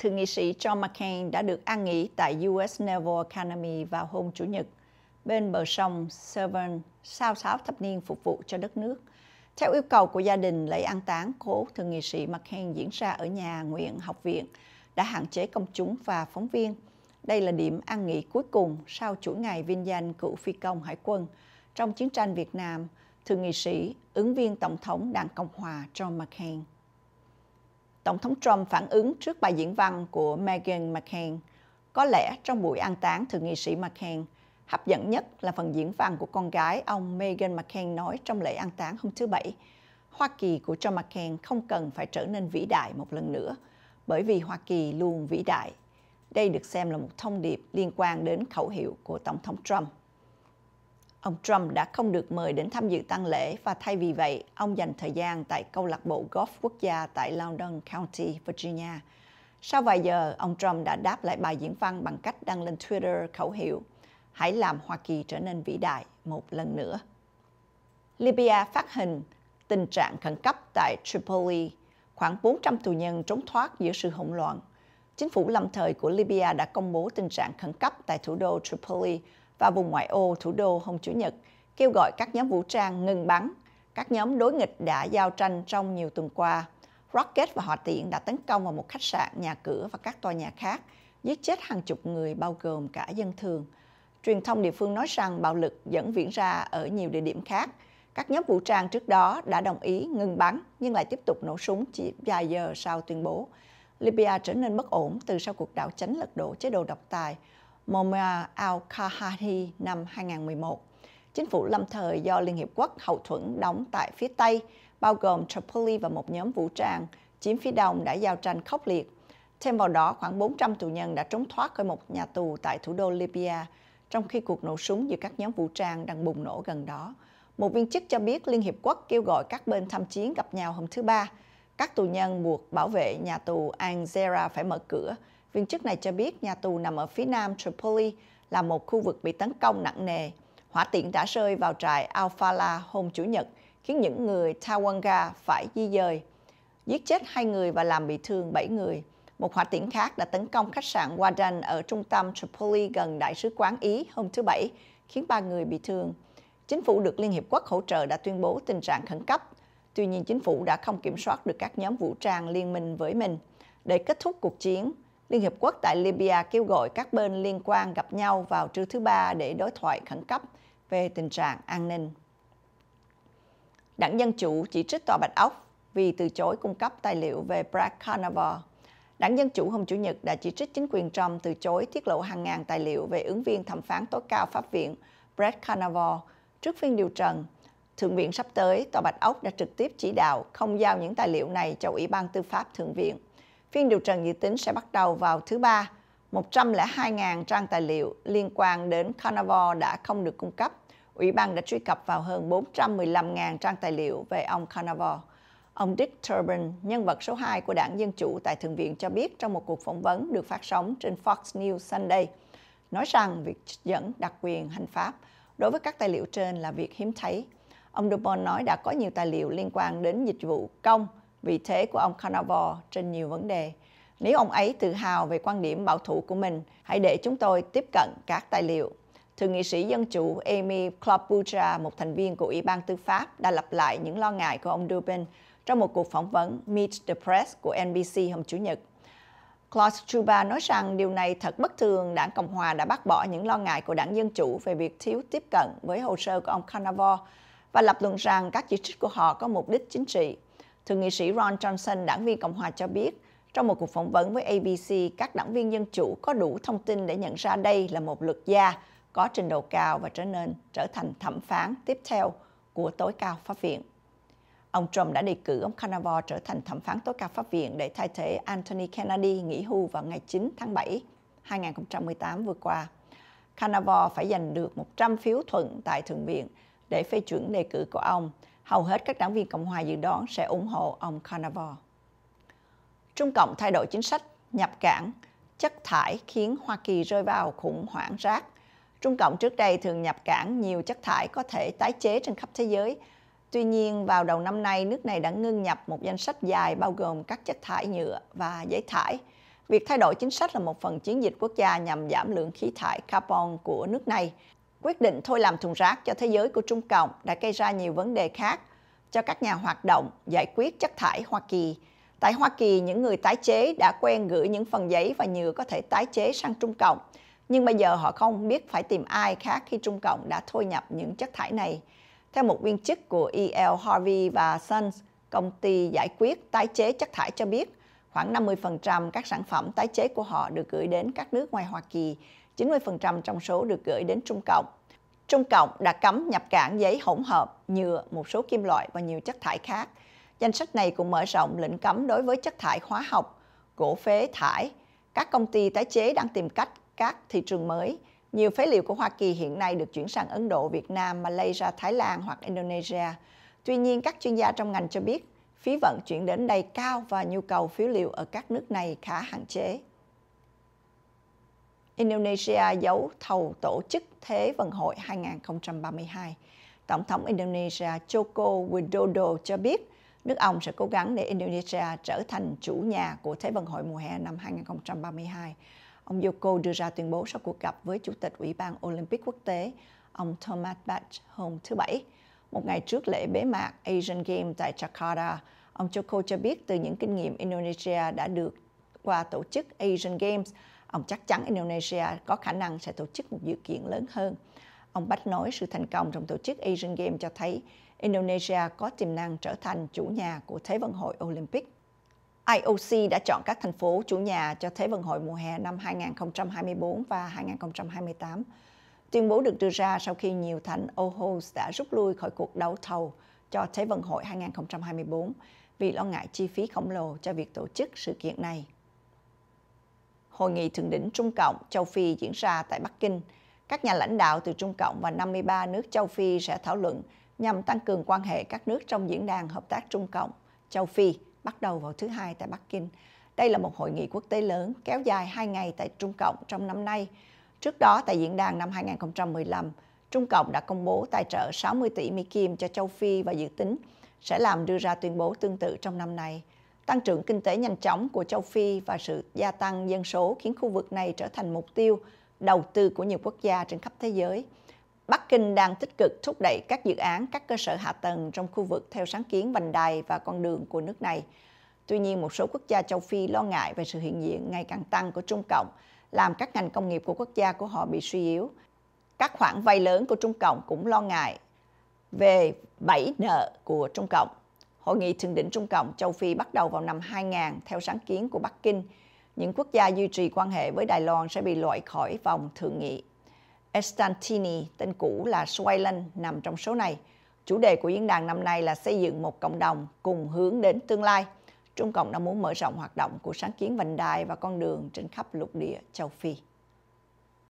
thượng nghị sĩ John McCain đã được an nghỉ tại US Naval Academy vào hôm Chủ nhật, bên bờ sông Severn sau 6 thập niên phục vụ cho đất nước. Theo yêu cầu của gia đình, lễ an táng cố thượng nghị sĩ McCain diễn ra ở nhà nguyện học viện, đã hạn chế công chúng và phóng viên. Đây là điểm an nghỉ cuối cùng sau chuỗi ngày vinh danh cựu phi công hải quân. Trong chiến tranh Việt Nam, thượng nghị sĩ, ứng viên tổng thống đảng Cộng hòa John McCain. Tổng thống Trump phản ứng trước bài diễn văn của Meghan McCain. Có lẽ trong buổi an táng thượng nghị sĩ McCain, hấp dẫn nhất là phần diễn văn của con gái ông Meghan McCain nói trong lễ an táng hôm thứ Bảy. Hoa Kỳ của John McCain không cần phải trở nên vĩ đại một lần nữa, bởi vì Hoa Kỳ luôn vĩ đại. Đây được xem là một thông điệp liên quan đến khẩu hiệu của Tổng thống Trump. Ông Trump đã không được mời đến tham dự tang lễ và thay vì vậy, ông dành thời gian tại câu lạc bộ golf quốc gia tại Loudoun County, Virginia. Sau vài giờ, ông Trump đã đáp lại bài diễn văn bằng cách đăng lên Twitter khẩu hiệu Hãy làm Hoa Kỳ trở nên vĩ đại một lần nữa. Libya phát hình tình trạng khẩn cấp tại Tripoli, khoảng 400 tù nhân trốn thoát giữa sự hỗn loạn. Chính phủ lâm thời của Libya đã công bố tình trạng khẩn cấp tại thủ đô Tripoli và vùng ngoại ô thủ đô hôm Chủ nhật, kêu gọi các nhóm vũ trang ngừng bắn. Các nhóm đối nghịch đã giao tranh trong nhiều tuần qua. Rocket và hỏa tiễn đã tấn công vào một khách sạn, nhà cửa và các tòa nhà khác, giết chết hàng chục người bao gồm cả dân thường. Truyền thông địa phương nói rằng bạo lực vẫn diễn ra ở nhiều địa điểm khác. Các nhóm vũ trang trước đó đã đồng ý ngừng bắn nhưng lại tiếp tục nổ súng chỉ vài giờ sau tuyên bố. Libya trở nên bất ổn từ sau cuộc đảo chính lật đổ chế độ độc tài Muammar al-Qaddafi năm 2011. Chính phủ lâm thời do Liên Hiệp Quốc hậu thuẫn đóng tại phía Tây, bao gồm Tripoli và một nhóm vũ trang, chiếm phía Đông đã giao tranh khốc liệt. Thêm vào đó, khoảng 400 tù nhân đã trốn thoát khỏi một nhà tù tại thủ đô Libya, trong khi cuộc nổ súng giữa các nhóm vũ trang đang bùng nổ gần đó. Một viên chức cho biết Liên Hiệp Quốc kêu gọi các bên tham chiến gặp nhau hôm thứ Ba. Các tù nhân buộc bảo vệ nhà tù Angera phải mở cửa Viên chức này cho biết nhà tù nằm ở phía nam Tripoli là một khu vực bị tấn công nặng nề. Hỏa tiễn đã rơi vào trại Al-Fala hôm Chủ nhật, khiến những người Tawanga phải di dời. Giết chết hai người và làm bị thương bảy người. Một hỏa tiễn khác đã tấn công khách sạn Wadan ở trung tâm Tripoli gần Đại sứ quán Ý hôm thứ Bảy, khiến ba người bị thương. Chính phủ được Liên Hiệp Quốc hỗ trợ đã tuyên bố tình trạng khẩn cấp. Tuy nhiên, chính phủ đã không kiểm soát được các nhóm vũ trang liên minh với mình. Để kết thúc cuộc chiến, Liên Hiệp Quốc tại Libya kêu gọi các bên liên quan gặp nhau vào trưa thứ Ba để đối thoại khẩn cấp về tình trạng an ninh. Đảng Dân Chủ chỉ trích Tòa Bạch Ốc vì từ chối cung cấp tài liệu về Brad Carnival. Đảng Dân Chủ hôm Chủ nhật đã chỉ trích chính quyền Trump từ chối tiết lộ hàng ngàn tài liệu về ứng viên thẩm phán tối cao Pháp viện Brad Kavanaugh trước phiên điều trần. Thượng viện sắp tới, Tòa Bạch Ốc đã trực tiếp chỉ đạo không giao những tài liệu này cho Ủy ban Tư pháp Thượng viện. Phiên điều trần dự tính sẽ bắt đầu vào thứ Ba. 102.000 trang tài liệu liên quan đến Carnival đã không được cung cấp. Ủy ban đã truy cập vào hơn 415.000 trang tài liệu về ông Carnival. Ông Dick Turbin, nhân vật số 2 của đảng Dân Chủ tại Thượng viện cho biết trong một cuộc phỏng vấn được phát sóng trên Fox News Sunday, nói rằng việc dẫn đặc quyền hành pháp đối với các tài liệu trên là việc hiếm thấy. Ông Dubon nói đã có nhiều tài liệu liên quan đến dịch vụ công – vị thế của ông Carnavon trên nhiều vấn đề. Nếu ông ấy tự hào về quan điểm bảo thủ của mình, hãy để chúng tôi tiếp cận các tài liệu. Thượng nghị sĩ Dân Chủ Amy Klobuchar, một thành viên của Ủy ban Tư pháp, đã lặp lại những lo ngại của ông Dubin trong một cuộc phỏng vấn Meet the Press của NBC hôm Chủ nhật. Klaus Chuba nói rằng điều này thật bất thường, đảng Cộng Hòa đã bác bỏ những lo ngại của đảng Dân Chủ về việc thiếu tiếp cận với hồ sơ của ông Carnivore và lập luận rằng các chỉ trích của họ có mục đích chính trị. Thượng nghị sĩ Ron Johnson, đảng viên Cộng hòa cho biết, trong một cuộc phỏng vấn với ABC, các đảng viên Dân Chủ có đủ thông tin để nhận ra đây là một luật gia có trình độ cao và trở nên trở thành thẩm phán tiếp theo của tối cao pháp viện. Ông Trump đã đề cử ông Carnivore trở thành thẩm phán tối cao pháp viện để thay thế Anthony Kennedy nghỉ hưu vào ngày 9 tháng 7, 2018 vừa qua. Carnivore phải giành được 100 phiếu thuận tại Thượng viện để phê chuẩn đề cử của ông – hầu hết các đảng viên Cộng hòa dự đoán sẽ ủng hộ ông Carnivore. Trung Cộng thay đổi chính sách nhập cảng chất thải khiến Hoa Kỳ rơi vào khủng hoảng rác. Trung Cộng trước đây thường nhập cảng nhiều chất thải có thể tái chế trên khắp thế giới. Tuy nhiên, vào đầu năm nay, nước này đã ngưng nhập một danh sách dài bao gồm các chất thải nhựa và giấy thải. Việc thay đổi chính sách là một phần chiến dịch quốc gia nhằm giảm lượng khí thải carbon của nước này. Quyết định thôi làm thùng rác cho thế giới của Trung Cộng đã gây ra nhiều vấn đề khác cho các nhà hoạt động giải quyết chất thải Hoa Kỳ. Tại Hoa Kỳ, những người tái chế đã quen gửi những phần giấy và nhựa có thể tái chế sang Trung Cộng, nhưng bây giờ họ không biết phải tìm ai khác khi Trung Cộng đã thôi nhập những chất thải này. Theo một viên chức của E.L. Harvey và Sons, công ty giải quyết tái chế chất thải cho biết, khoảng 50% các sản phẩm tái chế của họ được gửi đến các nước ngoài Hoa Kỳ, 90% trong số được gửi đến Trung Cộng. Trung Cộng đã cấm nhập cảng giấy hỗn hợp, nhựa, một số kim loại và nhiều chất thải khác. Danh sách này cũng mở rộng lệnh cấm đối với chất thải hóa học, gỗ phế thải. Các công ty tái chế đang tìm cách các thị trường mới. Nhiều phế liệu của Hoa Kỳ hiện nay được chuyển sang Ấn Độ, Việt Nam, Malaysia, Thái Lan hoặc Indonesia. Tuy nhiên, các chuyên gia trong ngành cho biết phí vận chuyển đến đây cao và nhu cầu phế liệu ở các nước này khá hạn chế. Indonesia giấu thầu tổ chức Thế vận hội 2032. Tổng thống Indonesia Joko Widodo cho biết nước ông sẽ cố gắng để Indonesia trở thành chủ nhà của Thế vận hội mùa hè năm 2032. Ông Joko đưa ra tuyên bố sau cuộc gặp với Chủ tịch Ủy ban Olympic Quốc tế, ông Thomas Bach hôm thứ Bảy. Một ngày trước lễ bế mạc Asian Games tại Jakarta, ông Joko cho biết từ những kinh nghiệm Indonesia đã được qua tổ chức Asian Games, ông chắc chắn Indonesia có khả năng sẽ tổ chức một dự kiện lớn hơn. Ông Bách nói sự thành công trong tổ chức Asian Games cho thấy Indonesia có tiềm năng trở thành chủ nhà của Thế vận hội Olympic. IOC đã chọn các thành phố chủ nhà cho Thế vận hội mùa hè năm 2024 và 2028. Tuyên bố được đưa ra sau khi nhiều thành OHOs đã rút lui khỏi cuộc đấu thầu cho Thế vận hội 2024 vì lo ngại chi phí khổng lồ cho việc tổ chức sự kiện này hội nghị thượng đỉnh Trung Cộng châu Phi diễn ra tại Bắc Kinh. Các nhà lãnh đạo từ Trung Cộng và 53 nước châu Phi sẽ thảo luận nhằm tăng cường quan hệ các nước trong diễn đàn hợp tác Trung Cộng châu Phi bắt đầu vào thứ hai tại Bắc Kinh. Đây là một hội nghị quốc tế lớn kéo dài 2 ngày tại Trung Cộng trong năm nay. Trước đó tại diễn đàn năm 2015, Trung Cộng đã công bố tài trợ 60 tỷ Mỹ Kim cho châu Phi và dự tính sẽ làm đưa ra tuyên bố tương tự trong năm nay tăng trưởng kinh tế nhanh chóng của châu Phi và sự gia tăng dân số khiến khu vực này trở thành mục tiêu đầu tư của nhiều quốc gia trên khắp thế giới. Bắc Kinh đang tích cực thúc đẩy các dự án các cơ sở hạ tầng trong khu vực theo sáng kiến vành đai và con đường của nước này. Tuy nhiên, một số quốc gia châu Phi lo ngại về sự hiện diện ngày càng tăng của Trung Cộng, làm các ngành công nghiệp của quốc gia của họ bị suy yếu. Các khoản vay lớn của Trung Cộng cũng lo ngại về bẫy nợ của Trung Cộng Hội nghị thượng đỉnh Trung Cộng châu Phi bắt đầu vào năm 2000 theo sáng kiến của Bắc Kinh. Những quốc gia duy trì quan hệ với Đài Loan sẽ bị loại khỏi vòng thượng nghị. Estantini, tên cũ là Swaylon, nằm trong số này. Chủ đề của diễn đàn năm nay là xây dựng một cộng đồng cùng hướng đến tương lai. Trung Cộng đang muốn mở rộng hoạt động của sáng kiến vành đai và con đường trên khắp lục địa châu Phi.